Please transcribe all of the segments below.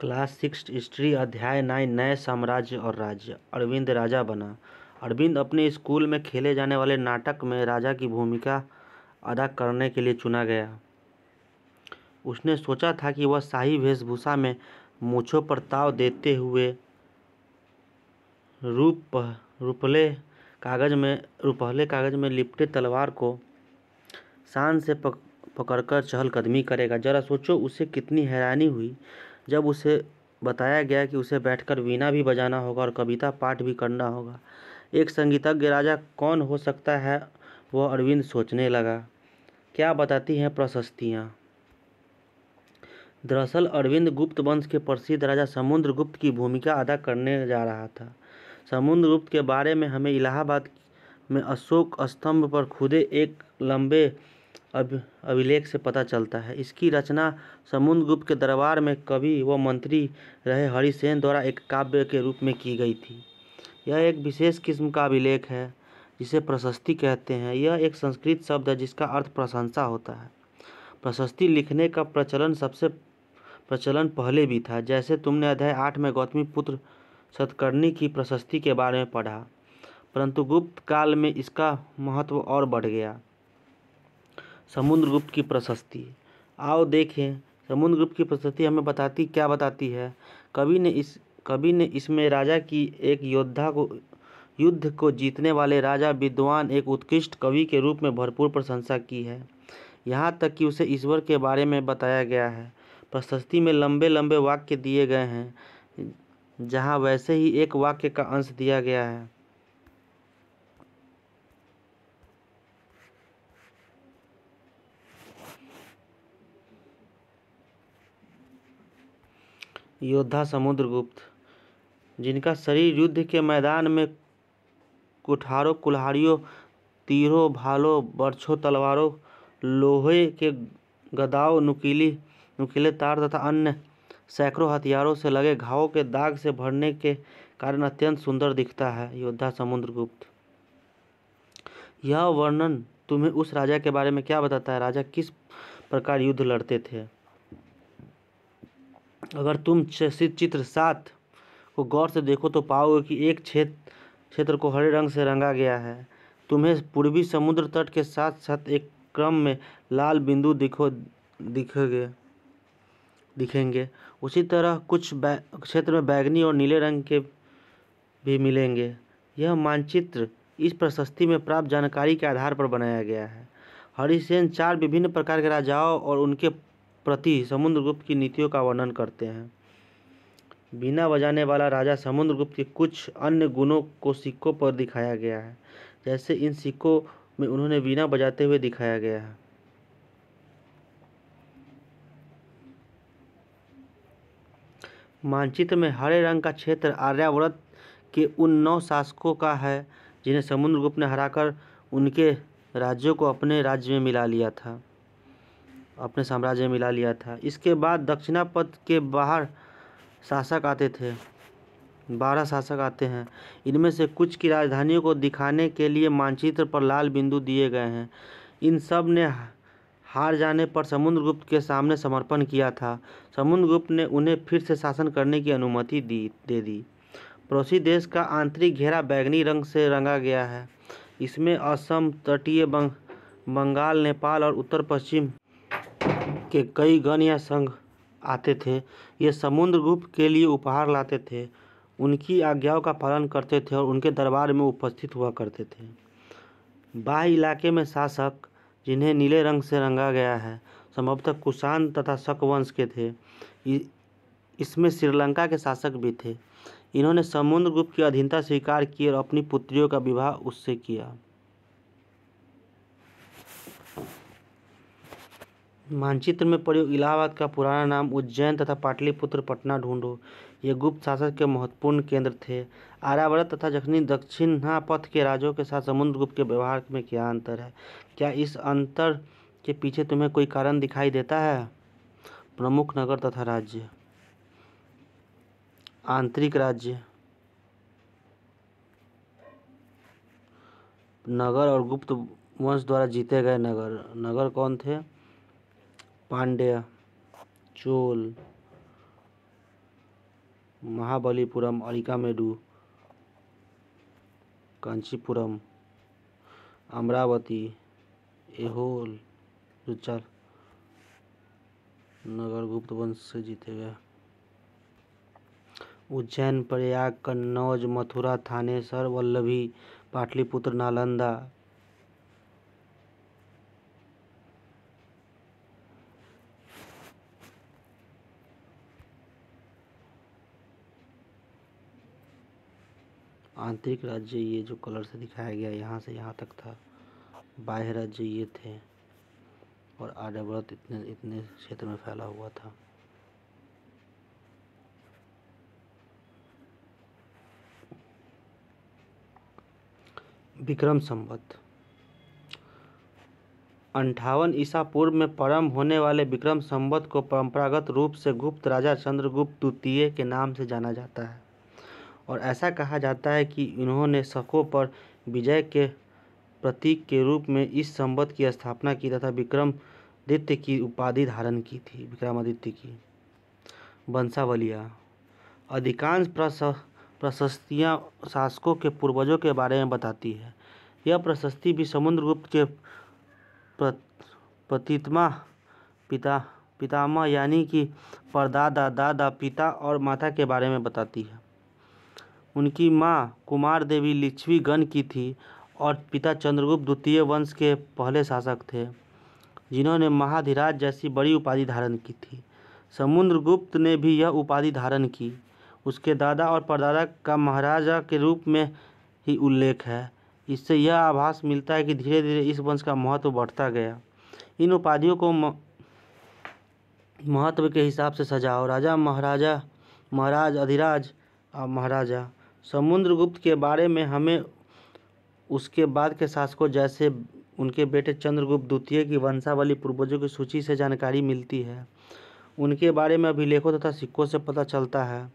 class six history अध्याय nine नए साम्राज्य और राज्य अरविंद राजा बना अरविंद अपने स्कूल में खेले जाने वाले नाटक में राजा की भूमिका अदा करने के लिए चुना गया उसने सोचा था कि वह शाही वेशभूषा में मूछों पर ताव देते हुए रूप रूपले कागज में रुपहले कागज में लिपटे तलवार को शान से पक, पकड़कर चहलकदमी करेगा जरा सोचो उसे कितनी हैरानी हुई जब उसे बताया गया कि उसे बैठकर वीणा भी बजाना होगा और कविता पाठ भी करना होगा एक संगीतज्ञ राजा कौन हो सकता है वह अरविंद सोचने लगा क्या बताती हैं प्रशस्तियाँ दरअसल अरविंद गुप्त वंश के प्रसिद्ध राजा समुद्रगुप्त की भूमिका अदा करने जा रहा था समुद्रगुप्त के बारे में हमें इलाहाबाद में अशोक स्तंभ पर खुदे एक लंबे अभ अभिलेख से पता चलता है इसकी रचना समुद्रगुप्त के दरबार में कवि व मंत्री रहे हरिसेन द्वारा एक काव्य के रूप में की गई थी यह एक विशेष किस्म का अभिलेख है जिसे प्रशस्ति कहते हैं यह एक संस्कृत शब्द है जिसका अर्थ प्रशंसा होता है प्रशस्ति लिखने का प्रचलन सबसे प्रचलन पहले भी था जैसे तुमने अध्याय आठ में गौतमी पुत्र सतकर्णी की प्रशस्ति के बारे में पढ़ा परंतु गुप्त काल में इसका महत्व और बढ़ गया समुद्रगुप्त की प्रशस्ति आओ देखें समुद्रगुप्त की प्रशस्ति हमें बताती क्या बताती है कवि ने इस कवि ने इसमें राजा की एक योद्धा को युद्ध को जीतने वाले राजा विद्वान एक उत्कृष्ट कवि के रूप में भरपूर प्रशंसा की है यहाँ तक कि उसे ईश्वर के बारे में बताया गया है प्रशस्ति में लंबे लंबे वाक्य दिए गए हैं जहाँ वैसे ही एक वाक्य का अंश दिया गया है योद्धा समुद्रगुप्त जिनका शरीर युद्ध के मैदान में कुठारों कुल्हाड़ियों तीरों भालों बर्छों तलवारों लोहे के गदाओं नुकीली नुकीले तार तथा अन्य सैकड़ों हथियारों से लगे घावों के दाग से भरने के कारण अत्यंत सुंदर दिखता है योद्धा समुद्रगुप्त यह वर्णन तुम्हें उस राजा के बारे में क्या बताता है राजा किस प्रकार युद्ध लड़ते थे अगर तुम चित्र सात को गौर से देखो तो पाओगे कि एक क्षेत्र क्षेत्र को हरे रंग से रंगा गया है तुम्हें पूर्वी समुद्र तट के साथ साथ एक क्रम में लाल बिंदु दिखो दिखेंगे दिखेंगे उसी तरह कुछ क्षेत्र में बैगनी और नीले रंग के भी मिलेंगे यह मानचित्र इस प्रशस्ति में प्राप्त जानकारी के आधार पर बनाया गया है हरिसेन चार विभिन्न प्रकार के राजाओं और उनके प्रति समुद्रगुप्त की नीतियों का वर्णन करते हैं बिना बजाने वाला राजा समुद्रगुप्त के कुछ अन्य गुणों को सिक्कों पर दिखाया गया है जैसे इन सिक्कों में उन्होंने बिना बजाते हुए दिखाया गया है मानचित्र में हरे रंग का क्षेत्र आर्यावर्त के उन नौ शासकों का है जिन्हें समुद्रगुप्त ने हराकर उनके राज्यों को अपने राज्य में मिला लिया था अपने साम्राज्य में मिला लिया था इसके बाद दक्षिणापथ के बाहर शासक आते थे बारह शासक आते हैं इनमें से कुछ की राजधानियों को दिखाने के लिए मानचित्र पर लाल बिंदु दिए गए हैं इन सब ने हार जाने पर समुद्रगुप्त के सामने समर्पण किया था समुद्रगुप्त ने उन्हें फिर से शासन करने की अनुमति दी दे दी पड़ोसी देश का आंतरिक घेरा बैगनी रंग से रंगा गया है इसमें असम तटीय बंग, बंगाल नेपाल और उत्तर पश्चिम के कई गण या संघ आते थे ये समुद्रगुप्त के लिए उपहार लाते थे उनकी आज्ञाओं का पालन करते थे और उनके दरबार में उपस्थित हुआ करते थे बाह इलाके में शासक जिन्हें नीले रंग से रंगा गया है संभवतः कुषाण तथा शक वंश के थे इसमें श्रीलंका के शासक भी थे इन्होंने समुद्रगुप्त की अधीनता स्वीकार की और अपनी पुत्रियों का विवाह उससे किया मानचित्र में प्रयोग इलाहाबाद का पुराना नाम उज्जैन तथा पाटलिपुत्र पटना ढूँढो ये गुप्त शासक के महत्वपूर्ण केंद्र थे आर्यावर्त तथा जखनी दक्षिणापथ के राजाओं के साथ समुद्रगुप्त के व्यवहार में क्या अंतर है क्या इस अंतर के पीछे तुम्हें कोई कारण दिखाई देता है प्रमुख नगर तथा राज्य आंतरिक राज्य नगर और गुप्त वंश द्वारा जीते गए नगर नगर कौन थे पांड्य चोल महाबलीपुरम अलिकामेडू कांचीपुरम अमरावती एहोल रुचल नगर गुप्त वंश से जीते गए उज्जैन प्रयाग कन्नौज मथुरा थानेसर वल्लभी पाटलिपुत्र नालंदा आंतरिक राज्य ये जो कलर से दिखाया गया यहाँ से यहाँ तक था बाह्य राज्य ये थे और आर्यव्रत इतने इतने क्षेत्र में फैला हुआ था विक्रम संवत अंठावन ईसा पूर्व में परम होने वाले विक्रम संवत को परंपरागत रूप से गुप्त राजा चंद्रगुप्त द्वितीय के नाम से जाना जाता है और ऐसा कहा जाता है कि इन्होंने शकों पर विजय के प्रतीक के रूप में इस संबद्ध की स्थापना की तथा विक्रमादित्य की उपाधि धारण की थी विक्रमादित्य की वंशावलिया अधिकांश प्रश प्रशस्तियाँ शासकों के पूर्वजों के बारे में बताती है यह प्रशस्ति भी समुद्रगुप्त के प्रतितमा पिता पितामह यानी कि परदादा दादा पिता और माता के बारे में बताती है उनकी माँ कुमार लिच्छवी गण की थी और पिता चंद्रगुप्त द्वितीय वंश के पहले शासक थे जिन्होंने महाधिराज जैसी बड़ी उपाधि धारण की थी समुद्रगुप्त ने भी यह उपाधि धारण की उसके दादा और परदादा का महाराजा के रूप में ही उल्लेख है इससे यह आभास मिलता है कि धीरे धीरे इस वंश का महत्व बढ़ता गया इन उपाधियों को महत्व के हिसाब से सजाओ राजा महाराजा महाराज अधिराज और महाराजा समुद्रगुप्त के बारे में हमें उसके बाद के शासकों जैसे उनके बेटे चंद्रगुप्त द्वितीय की वंशावली पूर्वजों की सूची से जानकारी मिलती है उनके बारे में अभिलेखों तथा सिक्कों से पता चलता है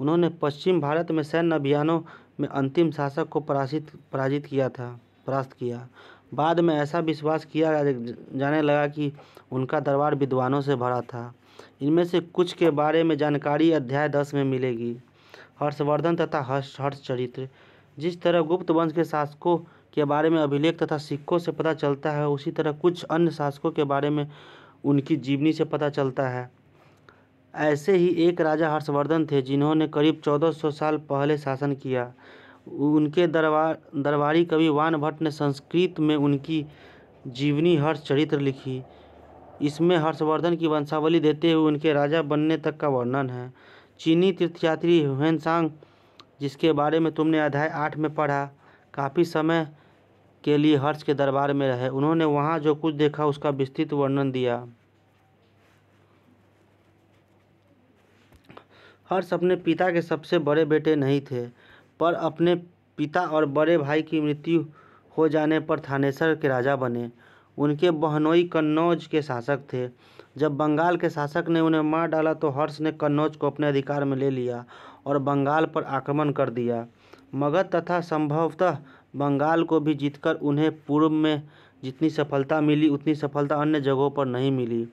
उन्होंने पश्चिम भारत में सैन्य अभियानों में अंतिम शासक को पराजित पराजित किया था परास्त किया बाद में ऐसा विश्वास किया जाने लगा कि उनका दरबार विद्वानों से भरा था इनमें से कुछ के बारे में जानकारी अध्याय दस में मिलेगी हर्षवर्धन तथा हर्ष हर्षचरित्र जिस तरह गुप्त वंश के शासकों के बारे में अभिलेख तथा सिक्कों से पता चलता है उसी तरह कुछ अन्य शासकों के बारे में उनकी जीवनी से पता चलता है ऐसे ही एक राजा हर्षवर्धन थे जिन्होंने करीब 1400 साल पहले शासन किया उनके दरबार दरबारी कवि वान भट्ट ने संस्कृत में उनकी जीवनी हर्षचरित्र लिखी इसमें हर्षवर्धन की वंशावली देते हुए उनके राजा बनने तक का वर्णन है चीनी तीर्थयात्री ह्वेनसांग जिसके बारे में तुमने अध्याय आठ में पढ़ा काफ़ी समय के लिए हर्ष के दरबार में रहे उन्होंने वहाँ जो कुछ देखा उसका विस्तृत वर्णन दिया हर्ष अपने पिता के सबसे बड़े बेटे नहीं थे पर अपने पिता और बड़े भाई की मृत्यु हो जाने पर थानेसर के राजा बने उनके बहनोई कन्नौज के शासक थे जब बंगाल के शासक ने उन्हें मार डाला तो हर्ष ने कन्नौज को अपने अधिकार में ले लिया और बंगाल पर आक्रमण कर दिया मगध तथा संभवतः बंगाल को भी जीतकर उन्हें पूर्व में जितनी सफलता मिली उतनी सफलता अन्य जगहों पर नहीं मिली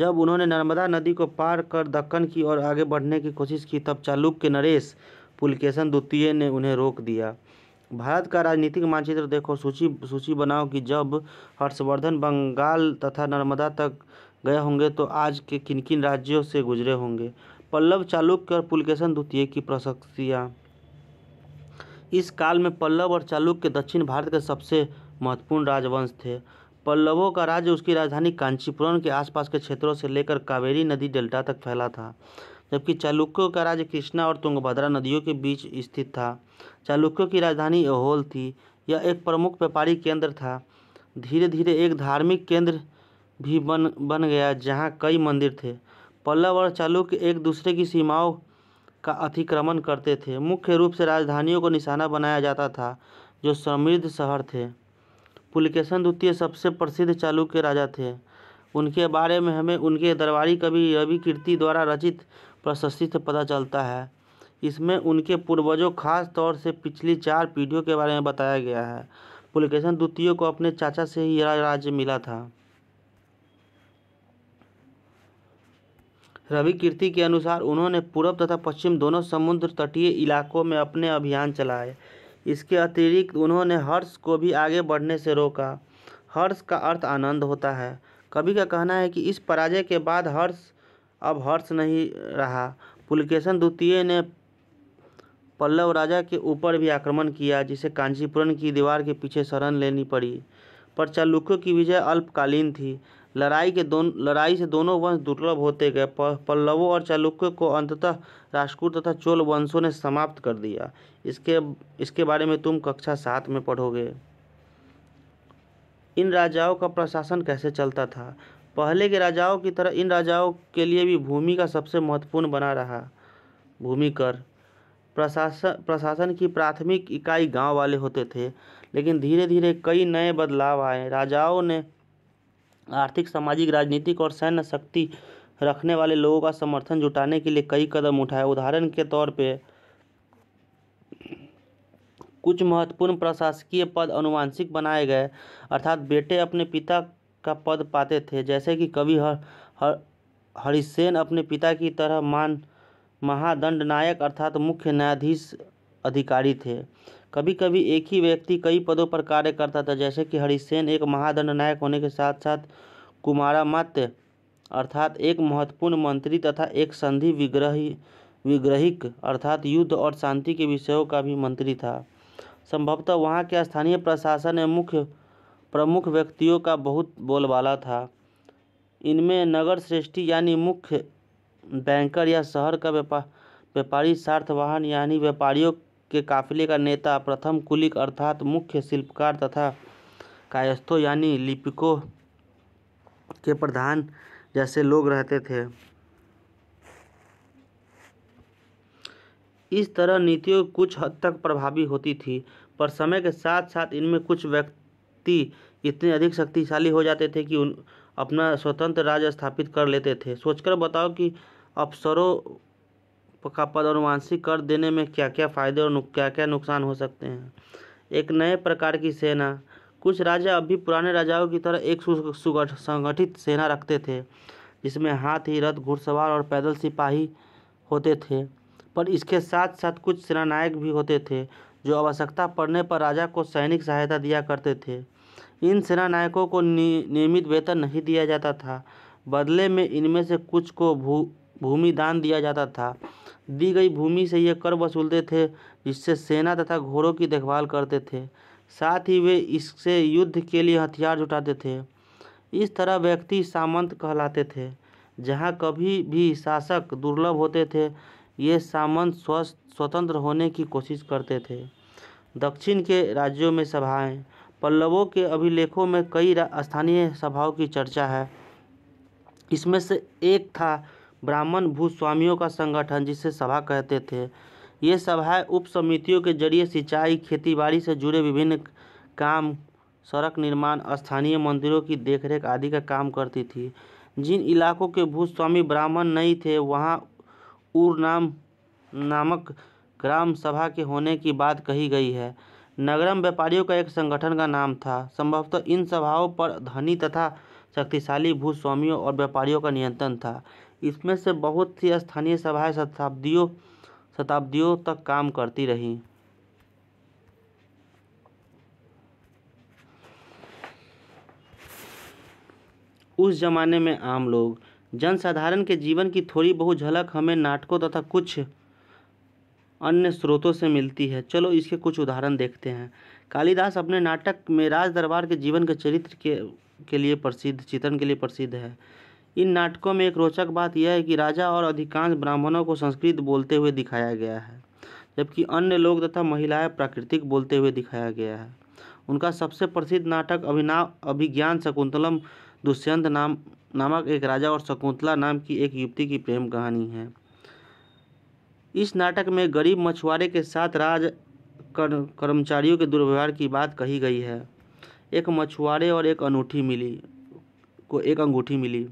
जब उन्होंने नर्मदा नदी को पार कर दक्कन की ओर आगे बढ़ने की कोशिश की तब चालुक्य नरेश पुलकेशन द्वितीय ने उन्हें रोक दिया भारत का राजनीतिक मानचित्र देखो सूची सूची बनाओ कि जब हर्षवर्धन बंगाल तथा नर्मदा तक गए होंगे तो आज के किन किन राज्यों से गुजरे होंगे पल्लव चालुक्य और पुलकेशन द्वितीय की प्रशस्तियाँ इस काल में पल्लव और चालुक्य दक्षिण भारत के सबसे महत्वपूर्ण राजवंश थे पल्लवों का राज्य उसकी राजधानी कांचीपुरम के आसपास के क्षेत्रों से लेकर कावेरी नदी डेल्टा तक फैला था जबकि चालुक्यों का राज्य कृष्णा और तुंगभद्रा नदियों के बीच स्थित था चालुक्यों की राजधानी अहोल थी यह एक प्रमुख व्यापारी केंद्र था धीरे धीरे एक धार्मिक केंद्र भी बन बन गया जहाँ कई मंदिर थे पल्लव और चालुक्य एक दूसरे की सीमाओं का अतिक्रमण करते थे मुख्य रूप से राजधानियों को निशाना बनाया जाता था जो समृद्ध शहर थे पुलकेशन द्वितीय सबसे प्रसिद्ध चालुक्य राजा थे उनके बारे में हमें उनके दरबारी कवि रवि कीर्ति द्वारा रचित प्रशस्ति से पता चलता है इसमें उनके पूर्वजों खास तौर से पिछली चार पीढ़ियों के बारे में बताया गया है पुलकेशन द्वितीय को अपने चाचा से ही यह राज्य मिला था रवि कीर्ति के अनुसार उन्होंने पूर्व तथा पश्चिम दोनों समुद्र तटीय इलाकों में अपने अभियान चलाए इसके अतिरिक्त उन्होंने हर्ष को भी आगे बढ़ने से रोका हर्ष का अर्थ आनंद होता है कवि का कहना है कि इस पराजय के बाद हर्ष अब हर्ष नहीं रहा पुलकेशन द्वितीय ने पल्लव राजा के ऊपर भी आक्रमण किया जिसे कांचीपुरम की दीवार के पीछे शरण लेनी पड़ी पर चालुक्यों की विजय अल्पकालीन थी लड़ाई के दोन लड़ाई से दोनों वंश दुर्लभ होते गए पल्लवों और चालुक्यों को अंततः राजकूट तथा चोल वंशों ने समाप्त कर दिया इसके इसके बारे में तुम कक्षा सात में पढ़ोगे इन राजाओं का प्रशासन कैसे चलता था पहले के राजाओं की तरह इन राजाओं के लिए भी भूमि का सबसे महत्वपूर्ण बना रहा भूमि कर प्रशासन प्रशासन की प्राथमिक इकाई गांव वाले होते थे लेकिन धीरे धीरे कई नए बदलाव आए राजाओं ने आर्थिक सामाजिक राजनीतिक और सैन्य शक्ति रखने वाले लोगों का समर्थन जुटाने के लिए कई कदम उठाए उदाहरण के तौर पे कुछ महत्वपूर्ण प्रशासकीय पद अनुवांशिक बनाए गए अर्थात बेटे अपने पिता का पद पाते थे जैसे कि कवि हर, हर हरिसेन अपने पिता की तरह मान महादंड नायक अर्थात मुख्य न्यायाधीश अधिकारी थे कभी कभी एक ही व्यक्ति कई पदों पर कार्य करता था जैसे कि हरिसेन एक महादंड नायक होने के साथ साथ कुमारामात्य अर्थात एक महत्वपूर्ण मंत्री तथा एक संधि विग्रही विग्रहिक अर्थात युद्ध और शांति के विषयों का भी मंत्री था संभवतः वहाँ के स्थानीय प्रशासन में मुख्य प्रमुख व्यक्तियों का बहुत बोलबाला था इनमें नगर श्रेष्ठी यानी मुख्य बैंकर या शहर का व्यापारी सार्थवाहन यानी व्यापारियों के काफ़िले का नेता प्रथम कुलिक अर्थात मुख्य शिल्पकार तथा कायस्थों यानी लिपिकों के प्रधान जैसे लोग रहते थे इस तरह नीतियों कुछ हद तक प्रभावी होती थी पर समय के साथ साथ इनमें कुछ व्यक्ति इतने अधिक शक्तिशाली हो जाते थे कि उन अपना स्वतंत्र राज्य स्थापित कर लेते थे सोचकर बताओ कि अफसरों का पद और वांछित कर देने में क्या क्या फ़ायदे और क्या क्या नुकसान हो सकते हैं एक नए प्रकार की सेना कुछ राजा अब भी पुराने राजाओं की तरह एक संगठित सेना रखते थे जिसमें हाथी रथ घुड़सवार और पैदल सिपाही होते थे पर इसके साथ साथ कुछ सेनानायक भी होते थे जो आवश्यकता पड़ने पर राजा को सैनिक सहायता दिया करते थे इन सेनानायकों को नियमित वेतन नहीं दिया जाता था बदले में इनमें से कुछ को भू भूमि दान दिया जाता था दी गई भूमि से ये कर वसूलते थे जिससे सेना तथा घोड़ों की देखभाल करते थे साथ ही वे इससे युद्ध के लिए हथियार जुटाते थे इस तरह व्यक्ति सामंत कहलाते थे जहाँ कभी भी शासक दुर्लभ होते थे ये सामंत स्वस्थ स्वतंत्र होने की कोशिश करते थे दक्षिण के राज्यों में सभाएं पल्लवों के अभिलेखों में कई स्थानीय सभाओं की चर्चा है इसमें से एक था ब्राह्मण भूस्वामियों का संगठन जिसे सभा कहते थे ये सभाएं उप समितियों के जरिए सिंचाई खेतीबाड़ी से जुड़े विभिन्न काम सड़क निर्माण स्थानीय मंदिरों की देखरेख आदि का काम करती थी जिन इलाकों के भूस्वामी ब्राह्मण नहीं थे वहाँ उरनाम नामक ग्राम सभा के होने की बात कही गई है नगरम व्यापारियों का एक संगठन का नाम था संभवतः इन सभाओं पर धनी तथा शक्तिशाली भूस्वामियों और व्यापारियों का नियंत्रण था इसमें से बहुत सी स्थानीय सभाएं शताब्दियों शताब्दियों तक काम करती रहीं उस ज़माने में आम लोग जनसाधारण के जीवन की थोड़ी बहुत झलक हमें नाटकों तथा कुछ अन्य स्रोतों से मिलती है चलो इसके कुछ उदाहरण देखते हैं कालिदास अपने नाटक में राज दरबार के जीवन के चरित्र के के लिए प्रसिद्ध चित्रण के लिए प्रसिद्ध है इन नाटकों में एक रोचक बात यह है कि राजा और अधिकांश ब्राह्मणों को संस्कृत बोलते हुए दिखाया गया है जबकि अन्य लोग तथा महिलाएं प्राकृतिक बोलते हुए दिखाया गया है उनका सबसे प्रसिद्ध नाटक अभिनाव अभिज्ञान शकुंतलम दुष्यंत नाम नामक एक राजा और शकुंतला नाम की एक युवती की प्रेम कहानी है इस नाटक में गरीब मछुआरे के साथ राज कर, कर्मचारियों के दुर्व्यवहार की बात कही गई है एक मछुआरे और एक अनूठी मिली को एक अंगूठी मिली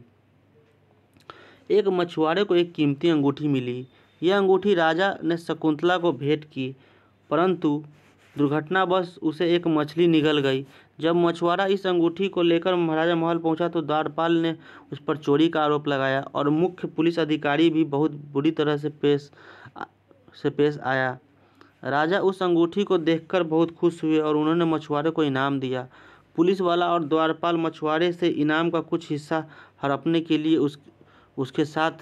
एक मछुआरे को एक कीमती अंगूठी मिली यह अंगूठी राजा ने शकुंतला को भेंट की परंतु दुर्घटनावश उसे एक मछली निगल गई जब मछुआरा इस अंगूठी को लेकर महाराजा महल पहुंचा तो द्वारपाल ने उस पर चोरी का आरोप लगाया और मुख्य पुलिस अधिकारी भी बहुत बुरी तरह से पेश से पेश आया राजा उस अंगूठी को देखकर बहुत खुश हुए और उन्होंने मछुआरे को इनाम दिया पुलिस वाला और द्वारपाल मछुआरे से इनाम का कुछ हिस्सा हड़पने के लिए उस उसके साथ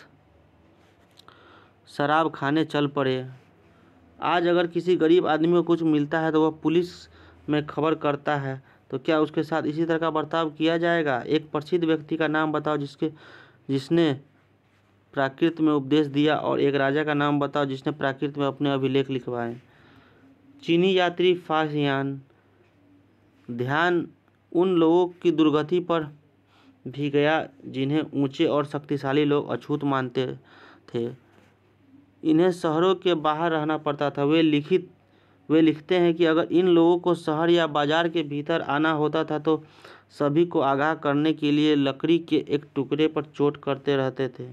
शराब खाने चल पड़े आज अगर किसी गरीब आदमी को कुछ मिलता है तो वह पुलिस में खबर करता है तो क्या उसके साथ इसी तरह का बर्ताव किया जाएगा एक प्रसिद्ध व्यक्ति का नाम बताओ जिसके जिसने प्राकृत में उपदेश दिया और एक राजा का नाम बताओ जिसने प्राकृत में अपने अभिलेख लिखवाए चीनी यात्री फासियान ध्यान उन लोगों की दुर्गति पर भी गया जिन्हें ऊंचे और शक्तिशाली लोग अछूत मानते थे इन्हें शहरों के बाहर रहना पड़ता था वे लिखित वे लिखते हैं कि अगर इन लोगों को शहर या बाजार के भीतर आना होता था तो सभी को आगाह करने के लिए लकड़ी के एक टुकड़े पर चोट करते रहते थे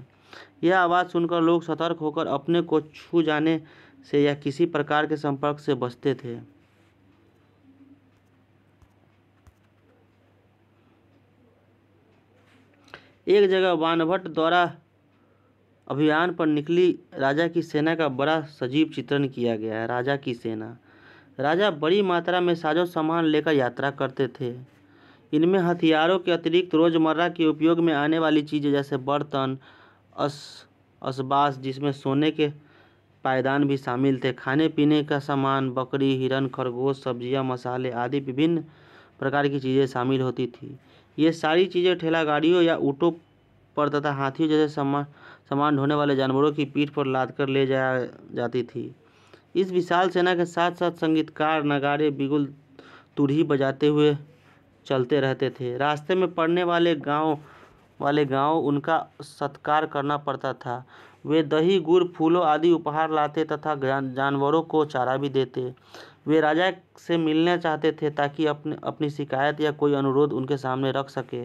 यह आवाज़ सुनकर लोग सतर्क होकर अपने को छू जाने से या किसी प्रकार के संपर्क से बचते थे एक जगह वानभट्ट द्वारा अभियान पर निकली राजा की सेना का बड़ा सजीव चित्रण किया गया है राजा की सेना राजा बड़ी मात्रा में साजो सामान लेकर यात्रा करते थे इनमें हथियारों के अतिरिक्त रोज़मर्रा के उपयोग में आने वाली चीज़ें जैसे बर्तन अस असबास जिसमें सोने के पायदान भी शामिल थे खाने पीने का सामान बकरी हिरन खरगोश सब्जियां मसाले आदि विभिन्न प्रकार की चीज़ें शामिल होती थी ये सारी चीज़ें ठेला गाड़ियों या ऊँटों पर तथा हाथियों जैसे सामान सामान ढोने वाले जानवरों की पीठ पर लाद कर ले जाया जाती थी इस विशाल सेना के साथ साथ संगीतकार नगारे बिगुल तुरही बजाते हुए चलते रहते थे रास्ते में पड़ने वाले गांव वाले गांव उनका सत्कार करना पड़ता था वे दही गुड़ फूलों आदि उपहार लाते तथा जानवरों को चारा भी देते वे राजा से मिलना चाहते थे ताकि अपने अपनी शिकायत या कोई अनुरोध उनके सामने रख सके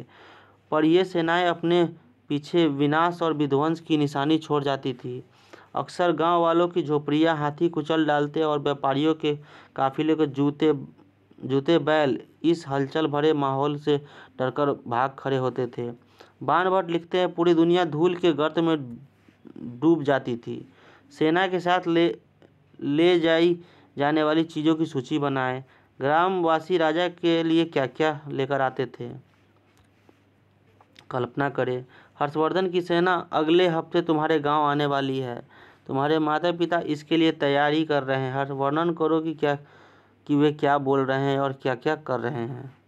पर ये सेनाएं अपने पीछे विनाश और विध्वंस की निशानी छोड़ जाती थी अक्सर गांव वालों की झोपड़ियां हाथी कुचल डालते और व्यापारियों के काफिले के जूते जूते बैल इस हलचल भरे माहौल से डरकर भाग खड़े होते थे बाण भट्ट लिखते हैं पूरी दुनिया धूल के गर्त में डूब जाती थी सेना के साथ ले ले जाई जाने वाली चीज़ों की सूची बनाए ग्रामवासी राजा के लिए क्या क्या लेकर आते थे कल्पना करें हर्षवर्धन की सेना अगले हफ्ते तुम्हारे गांव आने वाली है तुम्हारे माता पिता इसके लिए तैयारी कर रहे हैं हर्ष वर्णन करो कि क्या कि वे क्या बोल रहे हैं और क्या क्या कर रहे हैं